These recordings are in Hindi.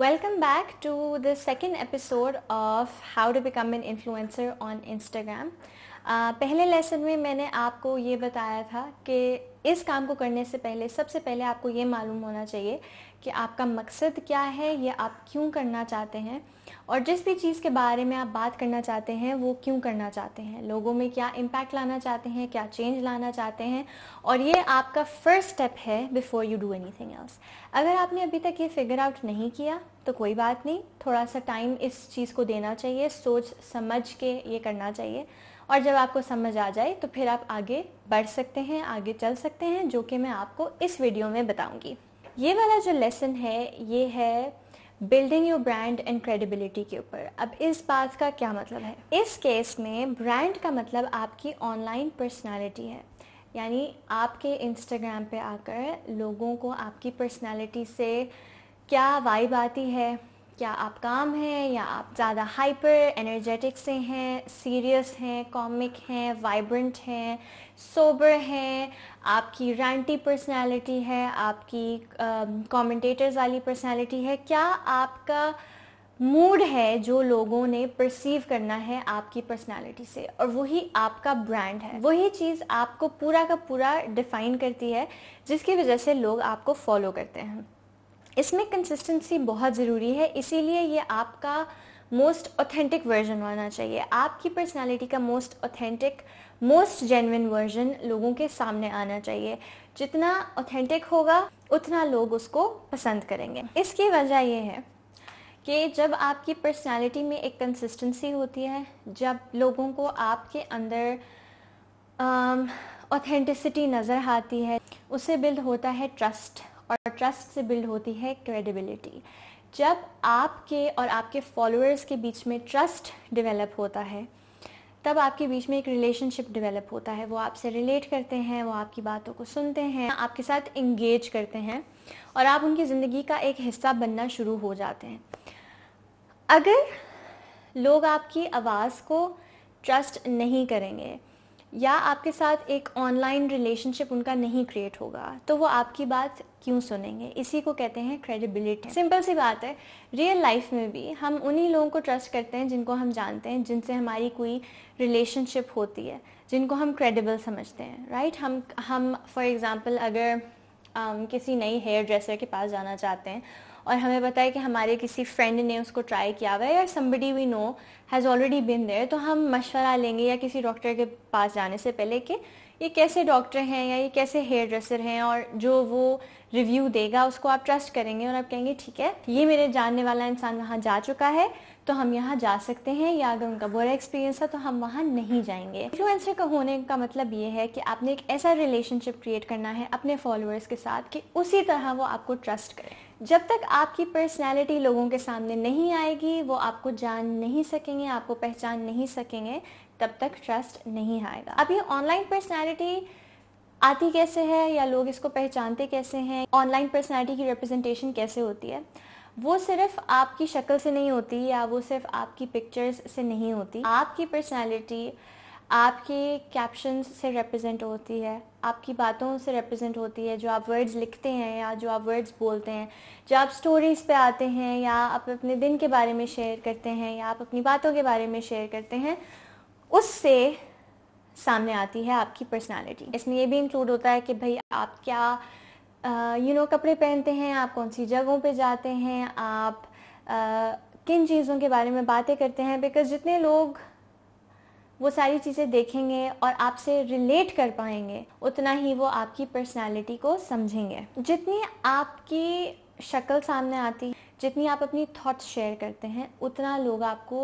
Welcome back to the second episode of How to Become an Influencer on Instagram. Uh, पहले लेसन में मैंने आपको ये बताया था कि इस काम को करने से पहले सबसे पहले आपको ये मालूम होना चाहिए कि आपका मकसद क्या है या आप क्यों करना चाहते हैं और जिस भी चीज़ के बारे में आप बात करना चाहते हैं वो क्यों करना चाहते हैं लोगों में क्या इम्पैक्ट लाना चाहते हैं क्या चेंज लाना चाहते हैं और ये आपका फर्स्ट स्टेप है before you do anything else अगर आपने अभी तक ये फिगर आउट नहीं किया तो कोई बात नहीं थोड़ा सा टाइम इस चीज़ को देना चाहिए सोच समझ के ये करना चाहिए और जब आपको समझ आ जाए तो फिर आप आगे बढ़ सकते हैं आगे चल सकते हैं जो कि मैं आपको इस वीडियो में बताऊंगी ये वाला जो लेसन है ये है building your brand and credibility के ऊपर अब इस बात का क्या मतलब है इस केस में ब्रांड का मतलब आपकी ऑनलाइन पर्सनालिटी है यानी आपके इंस्टाग्राम पे आकर लोगों को आपकी पर्सनालिटी से क्या वाइब आती है क्या आप काम हैं या आप ज़्यादा हाइपर एनर्जेटिक से हैं सीरियस हैं कॉमिक हैं वाइब्रेंट हैं सोबर हैं आपकी रैंटी पर्सनालिटी है आपकी कमेंटेटर्स um, uh, वाली पर्सनालिटी है क्या आपका मूड है जो लोगों ने परसीव करना है आपकी पर्सनालिटी से और वही आपका ब्रांड है वही चीज़ आपको पूरा का पूरा डिफाइन करती है जिसकी वजह से लोग आपको फॉलो करते हैं इसमें कंसिस्टेंसी बहुत ज़रूरी है इसीलिए ये आपका मोस्ट ऑथेंटिक वर्जन होना चाहिए आपकी पर्सनालिटी का most authentic most genuine version लोगों के सामने आना चाहिए जितना ऑथेंटिक होगा उतना लोग उसको पसंद करेंगे इसकी वजह यह है कि जब आपकी पर्सनालिटी में एक कंसिस्टेंसी होती है जब लोगों को आपके अंदर ऑथेंटिसिटी नज़र आती है उसे बिल्ड होता है ट्रस्ट और ट्रस्ट से बिल्ड होती है क्रेडिबिलिटी जब आपके और आपके फॉलोअर्स के बीच में ट्रस्ट डेवलप होता है तब आपके बीच में एक रिलेशनशिप डेवलप होता है वो आपसे रिलेट करते हैं वो आपकी बातों को सुनते हैं आपके साथ इंगेज करते हैं और आप उनकी ज़िंदगी का एक हिस्सा बनना शुरू हो जाते हैं अगर लोग आपकी आवाज़ को ट्रस्ट नहीं करेंगे या आपके साथ एक ऑनलाइन रिलेशनशिप उनका नहीं क्रिएट होगा तो वो आपकी बात क्यों सुनेंगे इसी को कहते हैं क्रेडिबिलिटी सिंपल सी बात है रियल लाइफ में भी हम उन्हीं लोगों को ट्रस्ट करते हैं जिनको हम जानते हैं जिनसे हमारी कोई रिलेशनशिप होती है जिनको हम क्रेडिबल समझते हैं राइट right? हम हम फॉर एग्ज़ाम्पल अगर um, किसी नई हेयर ड्रेसर के पास जाना चाहते हैं और हमें पता है कि हमारे किसी फ्रेंड ने उसको ट्राई किया हुआ है या somebody we know has already been there तो हम मशवरा लेंगे या किसी डॉक्टर के पास जाने से पहले कि ये कैसे डॉक्टर हैं या ये कैसे हेयर ड्रेसर हैं और जो वो रिव्यू देगा उसको आप ट्रस्ट करेंगे और आप कहेंगे ठीक है ये मेरे जानने वाला इंसान वहाँ जा चुका है तो हम यहाँ जा सकते हैं या अगर उनका बुरा एक्सपीरियंस है तो हम वहाँ नहीं जाएंगे इन्फ्लुएंसर का होने का मतलब ये है कि आपने एक ऐसा रिलेशनशिप क्रिएट करना है अपने फॉलोअर्स के साथ कि उसी तरह वो आपको ट्रस्ट करें जब तक आपकी पर्सनैलिटी लोगों के सामने नहीं आएगी वो आपको जान नहीं सकेंगे आपको पहचान नहीं सकेंगे तब तक ट्रस्ट नहीं आएगा अब ये ऑनलाइन पर्सनैलिटी आती कैसे है या लोग इसको पहचानते कैसे हैं ऑनलाइन पर्सनैलिटी की रिप्रेजेंटेशन कैसे होती है वो सिर्फ आपकी शक्ल से नहीं होती या वो सिर्फ आपकी पिक्चर्स से नहीं होती आपकी पर्सनैलिटी आपके कैप्शन से रिप्रेजेंट होती है आपकी बातों से रिप्रेजेंट होती है जो आप वर्ड्स लिखते हैं या जो आप वर्ड्स बोलते हैं जो आप स्टोरीज़ पे आते हैं या आप अपने दिन के बारे में शेयर करते हैं या आप अपनी बातों के बारे में शेयर करते हैं उससे सामने आती है आपकी पर्सनालिटी इसमें ये भी इंक्लूड होता है कि भाई आप क्या you uh, know you know, कपड़े पहनते हैं आप कौन सी जगहों पे जाते हैं आप uh, किन चीज़ों के बारे में बातें करते हैं बिकॉज जितने लोग वो सारी चीज़ें देखेंगे और आपसे रिलेट कर पाएंगे उतना ही वो आपकी पर्सनालिटी को समझेंगे जितनी आपकी शक्ल सामने आती जितनी आप अपनी थॉट्स शेयर करते हैं उतना लोग आपको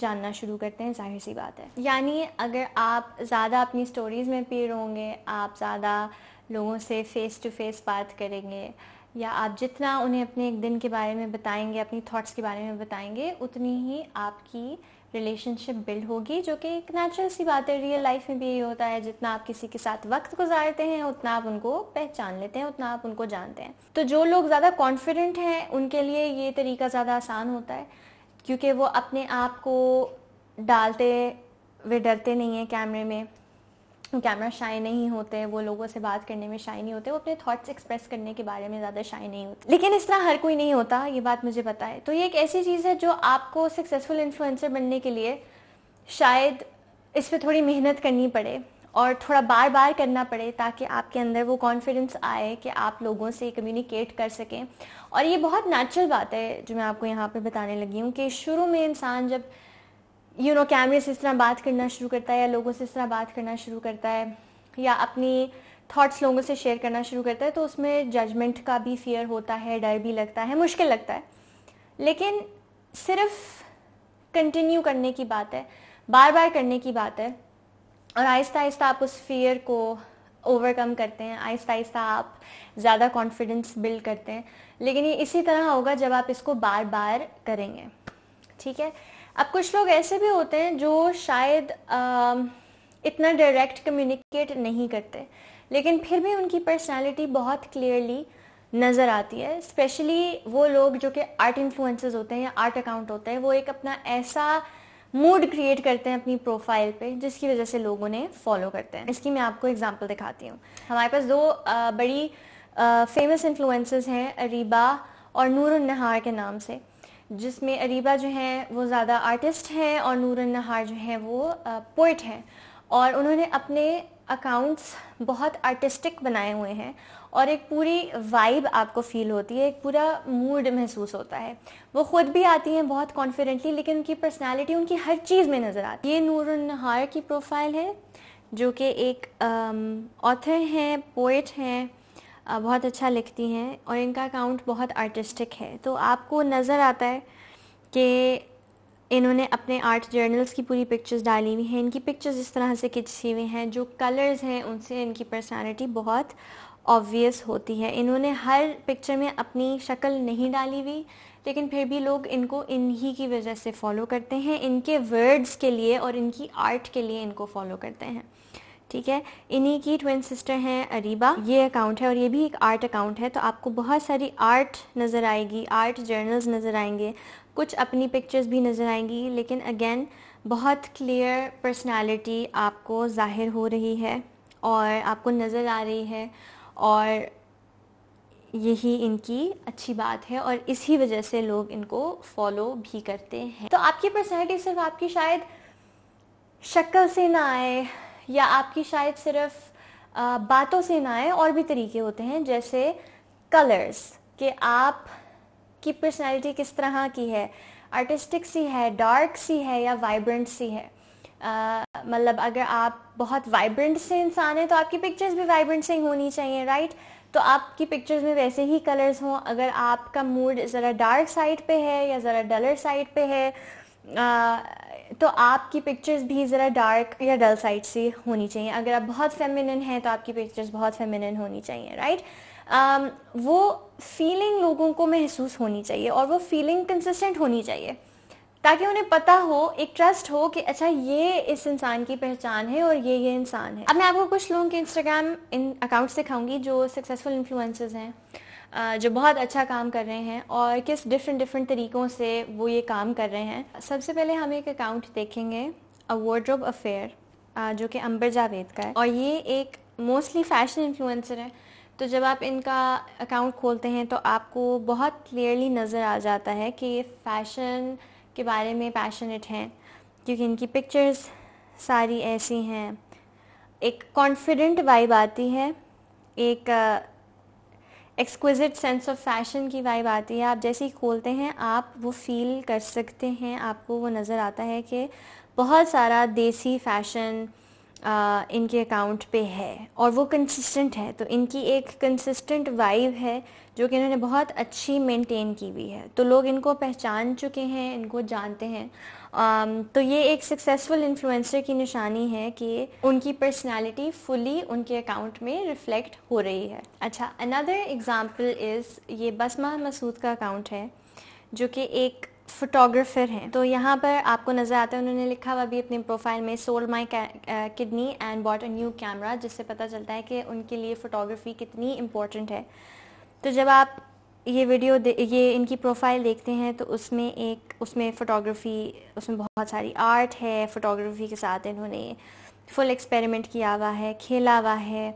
जानना शुरू करते हैं जाहिर सी बात है यानी अगर आप ज़्यादा अपनी स्टोरीज़ में पीर होंगे आप ज़्यादा लोगों से फ़ेस टू फेस बात करेंगे या आप जितना उन्हें अपने एक दिन के बारे में बताएंगे अपनी थॉट्स के बारे में बताएंगे उतनी ही आपकी रिलेशनशिप बिल्ड होगी जो कि एक नेचुरल सी बात है रियल लाइफ में भी यही होता है जितना आप किसी के साथ वक्त गुजारते हैं उतना आप उनको पहचान लेते हैं उतना आप उनको जानते हैं तो जो लोग ज़्यादा कॉन्फिडेंट हैं उनके लिए ये तरीका ज़्यादा आसान होता है क्योंकि वो अपने आप को डालते वे डरते नहीं हैं कैमरे में कैमरा शाई नहीं होते वो लोगों से बात करने में शाई नहीं होते वो अपने थॉट्स एक्सप्रेस करने के बारे में ज़्यादा शाई नहीं होते लेकिन इस तरह हर कोई नहीं होता ये बात मुझे पता है तो ये एक ऐसी चीज़ है जो आपको सक्सेसफुल इन्फ्लुएंसर बनने के लिए शायद इस पर थोड़ी मेहनत करनी पड़े और थोड़ा बार बार करना पड़े ताकि आपके अंदर वो कॉन्फिडेंस आए कि आप लोगों से कम्युनिकेट कर सकें और ये बहुत नेचुरल बात है जो मैं आपको यहाँ पे बताने लगी हूँ कि शुरू में इंसान जब यू नो कैमरे से इस तरह बात करना शुरू करता है या लोगों से इस तरह बात करना शुरू करता है या अपनी थॉट्स लोगों से शेयर करना शुरू करता है तो उसमें जजमेंट का भी फियर होता है डर भी लगता है मुश्किल लगता है लेकिन सिर्फ कंटिन्यू करने की बात है बार बार करने की बात है और आहिस्ता आहिस्ता आप उस फियर को ओवरकम करते हैं आहिस्ता आहिस्ता आप ज़्यादा कॉन्फिडेंस बिल्ड करते हैं लेकिन ये इसी तरह होगा जब आप इसको बार बार करेंगे ठीक है अब कुछ लोग ऐसे भी होते हैं जो शायद आ, इतना डायरेक्ट कम्युनिकेट नहीं करते लेकिन फिर भी उनकी पर्सनालिटी बहुत क्लियरली नज़र आती है स्पेशली वो लोग जो कि आर्ट इन्फ्लुंस होते हैं या आर्ट अकाउंट होते हैं वो एक अपना ऐसा मूड क्रिएट करते हैं अपनी प्रोफाइल पे जिसकी वजह से लोग उन्हें फॉलो करते हैं इसकी मैं आपको एग्जांपल दिखाती हूँ हमारे पास दो आ, बड़ी फेमस इन्फ्लुंस हैं अरीबा और नूर के नाम से जिसमें अरीबा जो हैं वो ज़्यादा आर्टिस्ट हैं और नूरन नहार जो हैं वो पोइट हैं और उन्होंने अपने अकाउंट्स बहुत आर्टिस्टिक बनाए हुए हैं और एक पूरी वाइब आपको फील होती है एक पूरा मूड महसूस होता है वो ख़ुद भी आती हैं बहुत कॉन्फिडेंटली लेकिन उनकी पर्सनैलिटी उनकी हर चीज़ में नज़र आती है ये नूर नहार की प्रोफाइल है जो कि एक ऑथर हैं पोइट हैं बहुत अच्छा लिखती हैं और इनका अकाउंट बहुत आर्टिस्टिक है तो आपको नज़र आता है कि इन्होंने अपने आर्ट जर्नल्स की पूरी पिक्चर्स डाली हुई हैं इनकी पिक्चर्स इस तरह से खिंची हुई हैं जो कलर्स हैं उनसे इनकी पर्सनालिटी बहुत ऑब्वियस होती है इन्होंने हर पिक्चर में अपनी शक्ल नहीं डाली हुई लेकिन फिर भी लोग इनको इन्हीं की वजह से फॉलो करते हैं इनके वर्ड्स के लिए और इनकी आर्ट के लिए इनको फॉलो करते हैं ठीक है इन्हीं की ट्विन सिस्टर हैं अरीबा ये अकाउंट है और ये भी एक आर्ट अकाउंट है तो आपको बहुत सारी आर्ट नज़र आएगी आर्ट जर्नल्स नज़र आएंगे कुछ अपनी पिक्चर्स भी नज़र आएंगी लेकिन अगेन बहुत क्लियर पर्सनालिटी आपको ज़ाहिर हो रही है और आपको नज़र आ रही है और यही इनकी अच्छी बात है और इसी वजह से लोग इनको फॉलो भी करते हैं तो आपकी पर्सनैलिटी सिर्फ आपकी शायद शक्ल से ना आए या आपकी शायद सिर्फ आ, बातों से ना आए और भी तरीके होते हैं जैसे कलर्स कि आप की पर्सनालिटी किस तरह की है आर्टिस्टिक सी है डार्क सी है या वाइब्रेंट सी है मतलब अगर आप बहुत वाइब्रेंट से इंसान हैं तो आपकी पिक्चर्स भी वाइब्रेंट से होनी चाहिए राइट तो आपकी पिक्चर्स में वैसे ही कलर्स हों अगर आपका मूड ज़रा डार्क साइड पे है या ज़रा डलर साइड पे है तो आपकी पिक्चर्स भी ज़रा डार्क या डल साइड से होनी चाहिए अगर आप बहुत फेमिनिन हैं तो आपकी पिक्चर्स बहुत फेमिनिन होनी चाहिए राइट um, वो फीलिंग लोगों को महसूस होनी चाहिए और वो फीलिंग कंसिस्टेंट होनी चाहिए ताकि उन्हें पता हो एक ट्रस्ट हो कि अच्छा ये इस इंसान की पहचान है और ये ये इंसान है अब मैं आपको कुछ लोगों के इंस्टाग्राम इन अकाउंट्स दिखाऊंगी जो सक्सेसफुल इन्फ्लुएंसर्स हैं जो बहुत अच्छा काम कर रहे हैं और किस डिफरेंट डिफरेंट तरीक़ों से वो ये काम कर रहे हैं सबसे पहले हम एक अकाउंट देखेंगे अ वार्ड्रोब अफेयर जो कि अंबर जावेद का है और ये एक मोस्टली फैशन इन्फ्लुएंसर है तो जब आप इनका अकाउंट खोलते हैं तो आपको बहुत क्लियरली नज़र आ जाता है कि ये फ़ैशन के बारे में पैशनेट हैं क्योंकि इनकी पिक्चर्स सारी ऐसी हैं एक कॉन्फिडेंट वाइब आती है एक एक्सक्विजिट सेंस ऑफ फैशन की वाइब आती है आप जैसे ही खोलते हैं आप वो फील कर सकते हैं आपको वो नज़र आता है कि बहुत सारा देसी फैशन आ, इनके अकाउंट पे है और वो कंसिस्टेंट है तो इनकी एक कंसिस्टेंट वाइव है जो कि इन्होंने बहुत अच्छी मेंटेन की हुई है तो लोग इनको पहचान चुके हैं इनको जानते हैं आ, तो ये एक सक्सेसफुल इन्फ्लुएंसर की निशानी है कि उनकी पर्सनालिटी फुली उनके अकाउंट में रिफ्लेक्ट हो रही है अच्छा अनदर एग्ज़ाम्पल इज़ ये बसमा मसूद का अकाउंट है जो कि एक फोटोग्राफर हैं तो यहाँ पर आपको नज़र आता है उन्होंने लिखा हुआ भी अपने प्रोफाइल में sold my kidney and bought a new camera जिससे पता चलता है कि उनके लिए फ़ोटोग्राफी कितनी इम्पोर्टेंट है तो जब आप ये वीडियो ये इनकी प्रोफाइल देखते हैं तो उसमें एक उसमें फ़ोटोग्राफी उसमें बहुत सारी आर्ट है फ़ोटोग्राफी के साथ इन्होंने फुल एक्सपेरिमेंट किया हुआ है खेला हुआ है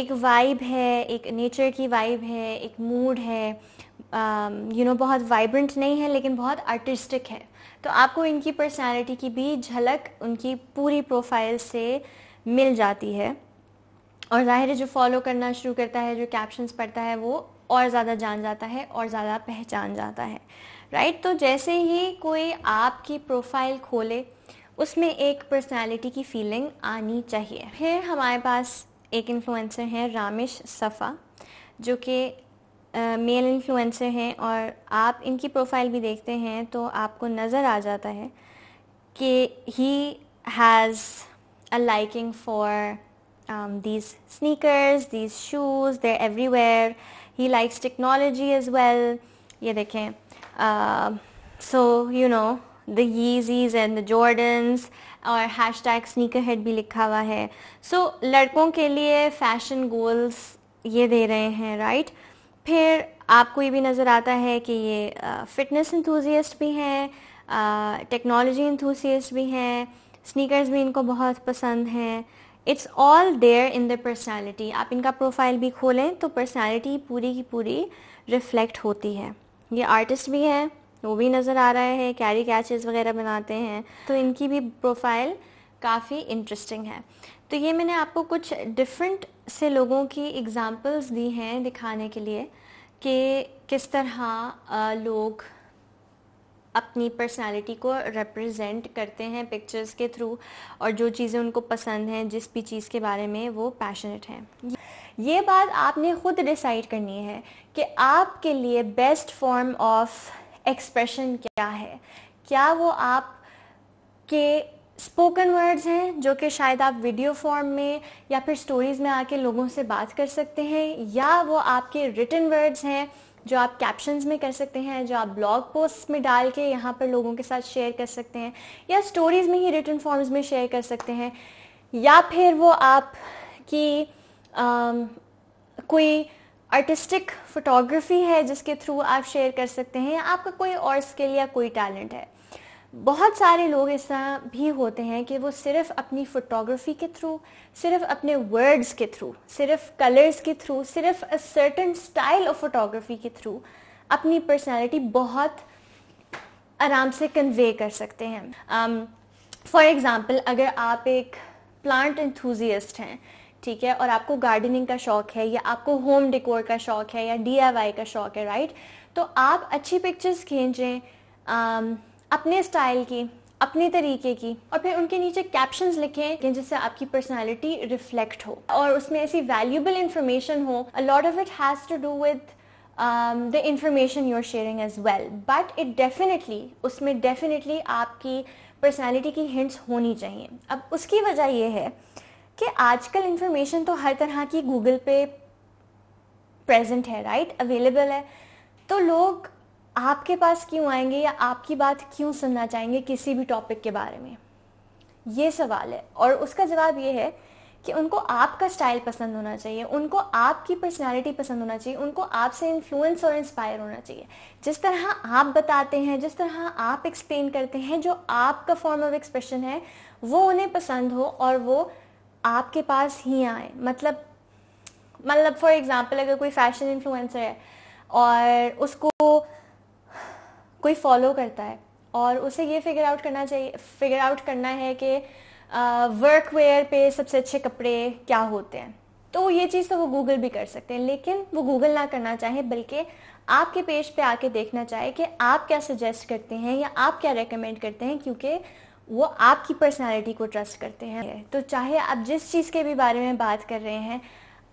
एक वाइब है एक नेचर की वाइब है एक मूड है यू um, नो बहुत वाइब्रेंट नहीं है लेकिन बहुत आर्टिस्टिक है तो आपको इनकी पर्सनालिटी की भी झलक उनकी पूरी प्रोफाइल से मिल जाती है और ज़ाहिर है जो फॉलो करना शुरू करता है जो कैप्शंस पढ़ता है वो और ज़्यादा जान जाता है और ज़्यादा पहचान जाता है राइट right? तो जैसे ही कोई आपकी प्रोफाइल खोले उसमें एक पर्सनालिटी की फीलिंग आनी चाहिए फिर हमारे पास एक इन्फ्लुएंसर हैं रामेश सफ़ा जो कि मेल इन्फ्लुएंसर हैं और आप इनकी प्रोफाइल भी देखते हैं तो आपको नज़र आ जाता है कि he has a liking for these sneakers these shoes there everywhere he likes technology as well ये देखें so you know the Yeezys and the Jordans और हैश टैग स्नीकर हेड भी लिखा हुआ है सो so, लड़कों के लिए फैशन गोल्स ये दे रहे हैं राइट right? फिर आपको ये भी नज़र आता है कि ये फिटनेस इंथूजियस्ट भी हैं टेक्नोलॉजी इंथूसियस्ट भी हैं स्नीकर्स भी इनको बहुत पसंद हैं it's all there in the personality आप इनका प्रोफाइल भी खोलें तो पर्सनालिटी पूरी की पूरी रिफ्लेक्ट होती है ये आर्टिस्ट भी हैं वो भी नज़र आ रहा है कैरी कैचेस वगैरह बनाते हैं तो इनकी भी प्रोफाइल काफ़ी इंटरेस्टिंग है तो ये मैंने आपको कुछ डिफरेंट से लोगों की एग्ज़ाम्पल्स दी हैं दिखाने के लिए कि किस तरह लोग अपनी पर्सनालिटी को रिप्रेजेंट करते हैं पिक्चर्स के थ्रू और जो चीज़ें उनको पसंद हैं जिस भी चीज़ के बारे में वो पैशनेट हैं ये बात आपने खुद डिसाइड करनी है कि आपके लिए बेस्ट फॉर्म ऑफ एक्सप्रेशन क्या है क्या वो आप के स्पोकन वर्ड्स हैं जो कि शायद आप वीडियो फॉर्म में या फिर स्टोरीज में आके लोगों से बात कर सकते हैं या वो आपके रिटर्न वर्ड्स हैं जो आप कैप्शंस में कर सकते हैं जो आप ब्लॉग पोस्ट में डाल के यहाँ पर लोगों के साथ शेयर कर सकते हैं या स्टोरीज में ही रिटर्न फॉर्म्स में शेयर कर सकते हैं या फिर वो आप कोई आर्टिस्टिक फोटोग्राफी है जिसके थ्रू आप शेयर कर सकते हैं आपका कोई और स्किल या कोई टैलेंट है बहुत सारे लोग ऐसा भी होते हैं कि वो सिर्फ अपनी फोटोग्राफी के थ्रू सिर्फ अपने वर्ड्स के थ्रू सिर्फ कलर्स के थ्रू सिर्फ a certain style of photography के थ्रू अपनी पर्सनालिटी बहुत आराम से कन्वे कर सकते हैं फॉर um, एग्ज़ाम्पल अगर आप एक प्लांट इंथ्यूजियस्ट हैं ठीक है और आपको गार्डनिंग का शौक है या आपको होम डेकोर का शौक है या डी का शौक है राइट तो आप अच्छी पिक्चर्स खींचें अपने स्टाइल की अपने तरीके की और फिर उनके नीचे कैप्शंस लिखें जिससे आपकी पर्सनालिटी रिफ्लेक्ट हो और उसमें ऐसी वैल्यूबल इंफॉर्मेशन हो a lot of it has to do with the information you are sharing as well but it definitely उसमें डेफिनेटली आपकी पर्सनैलिटी की हिंट्स होनी चाहिए अब उसकी वजह यह है कि आजकल इन्फॉर्मेशन तो हर तरह की गूगल पे प्रेजेंट है राइट right? अवेलेबल है तो लोग आपके पास क्यों आएंगे या आपकी बात क्यों सुनना चाहेंगे किसी भी टॉपिक के बारे में ये सवाल है और उसका जवाब ये है कि उनको आपका स्टाइल पसंद होना चाहिए उनको आपकी पर्सनालिटी पसंद होना चाहिए उनको आपसे इन्फ्लुएंस और इंस्पायर होना चाहिए जिस तरह आप बताते हैं जिस तरह आप एक्सप्लेन करते हैं जो आपका फॉर्म ऑफ एक्सप्रेशन है वो उन्हें पसंद हो और वो आपके पास ही आए मतलब मतलब फॉर एग्जाम्पल अगर कोई फैशन इन्फ्लुएंसर है और उसको कोई फॉलो करता है और उसे ये फिगर आउट करना चाहिए फिगर आउट करना है कि वर्क वेयर पे सबसे अच्छे कपड़े क्या होते हैं तो ये चीज़ तो वो गूगल भी कर सकते हैं लेकिन वो गूगल ना करना चाहे बल्कि आपके पेज पे आके देखना चाहे कि आप क्या सजेस्ट करते हैं या आप क्या रेकमेंड करते हैं क्योंकि वो आपकी पर्सनालिटी को ट्रस्ट करते हैं तो चाहे आप जिस चीज़ के भी बारे में बात कर रहे हैं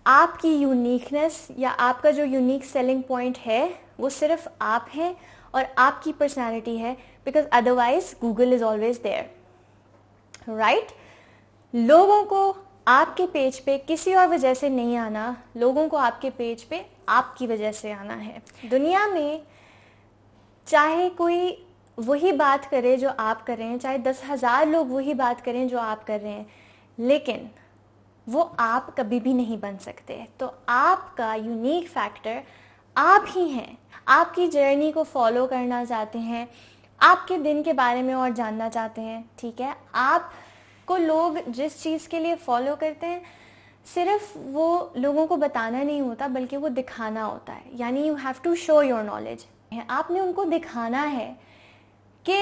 आपकी यूनिकनेस या आपका जो यूनिक सेलिंग पॉइंट है वो सिर्फ आप हैं और आपकी पर्सनैलिटी है because otherwise Google is always there right लोगों को आपके पेज पे किसी और वजह से नहीं आना लोगों को आपके पेज पे आपकी वजह से आना है दुनिया में चाहे कोई वही बात करे जो आप कर रहे हैं चाहे दस हज़ार लोग वही बात करें जो आप कर रहे हैं लेकिन वो आप कभी भी नहीं बन सकते तो आपका यूनिक फैक्टर आप ही हैं आपकी जर्नी को फॉलो करना चाहते हैं आपके दिन के बारे में और जानना चाहते हैं ठीक है आप को लोग जिस चीज़ के लिए फॉलो करते हैं सिर्फ वो लोगों को बताना नहीं होता बल्कि वो दिखाना होता है यानी you have to show your knowledge आपने उनको दिखाना है कि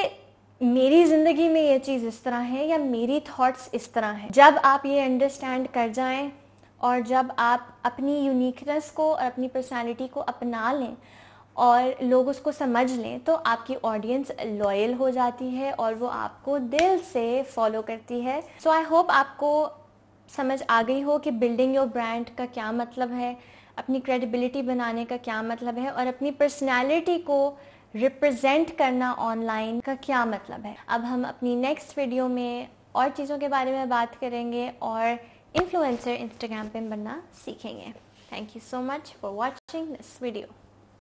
मेरी ज़िंदगी में ये चीज़ इस तरह है या मेरी थॉट्स इस तरह हैं जब आप ये अंडरस्टैंड कर जाएं और जब आप अपनी यूनिकनेस को और अपनी पर्सनालिटी को अपना लें और लोग उसको समझ लें तो आपकी ऑडियंस लॉयल हो जाती है और वो आपको दिल से फॉलो करती है सो आई होप आपको समझ आ गई हो कि बिल्डिंग योर ब्रांड का क्या मतलब है अपनी क्रेडिबिलिटी बनाने का क्या मतलब है और अपनी पर्सनैलिटी को रिप्रेजेंट करना ऑनलाइन का क्या मतलब है अब हम अपनी नेक्स्ट वीडियो में और चीज़ों के बारे में बात करेंगे और इन्फ्लुएंसर इंस्टाग्राम पे बनना सीखेंगे thank you so much for watching this video